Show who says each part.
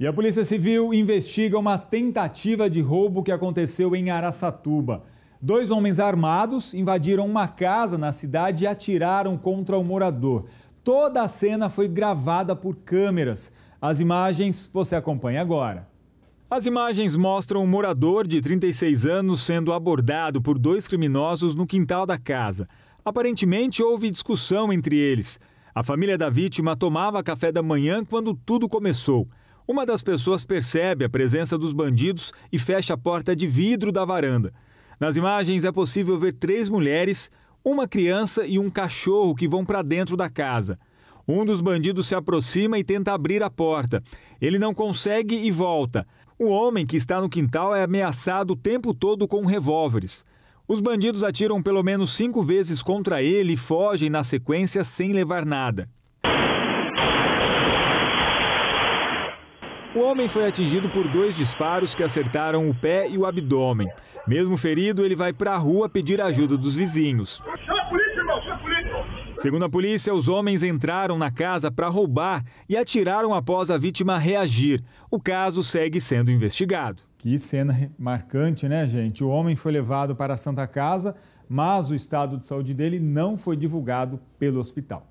Speaker 1: E a Polícia Civil investiga uma tentativa de roubo que aconteceu em Araçatuba. Dois homens armados invadiram uma casa na cidade e atiraram contra o morador. Toda a cena foi gravada por câmeras. As imagens você acompanha agora. As imagens mostram um morador de 36 anos sendo abordado por dois criminosos no quintal da casa. Aparentemente houve discussão entre eles. A família da vítima tomava café da manhã quando tudo começou. Uma das pessoas percebe a presença dos bandidos e fecha a porta de vidro da varanda. Nas imagens é possível ver três mulheres, uma criança e um cachorro que vão para dentro da casa. Um dos bandidos se aproxima e tenta abrir a porta. Ele não consegue e volta. O homem que está no quintal é ameaçado o tempo todo com revólveres. Os bandidos atiram pelo menos cinco vezes contra ele e fogem na sequência sem levar nada. O homem foi atingido por dois disparos que acertaram o pé e o abdômen. Mesmo ferido, ele vai para a rua pedir ajuda dos vizinhos. Segundo a polícia, os homens entraram na casa para roubar e atiraram após a vítima reagir. O caso segue sendo investigado. Que cena marcante, né, gente? O homem foi levado para a Santa Casa, mas o estado de saúde dele não foi divulgado pelo hospital.